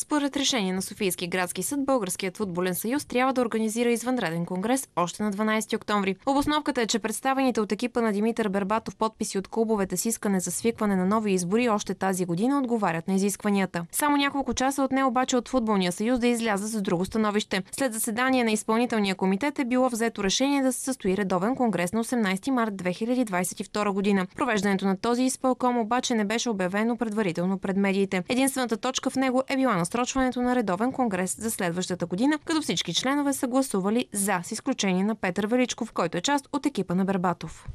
Според решение на Софийски градски съд, Българският футболен съюз трябва да организира извънреден конгрес още на 12 октомври. Обосновката е, че представените от екипа на Димитър Бербатов подписи от клубовете с искане за свикване на нови избори още тази година отговарят на изискванията. Само няколко часа от не обаче от Футболния съюз да изляза с друго становище. След заседание на изпълнителния комитет е било взето решение да се състои редовен конгрес на 18 март 2022 година. Провеждането на този изпълком обаче не беше обявено предварително пред медиите. Единствената точка в него е била на насрочването на редовен конгрес за следващата година, като всички членове са гласували за, с изключение на Петър Величков, който е част от екипа на Бербатов.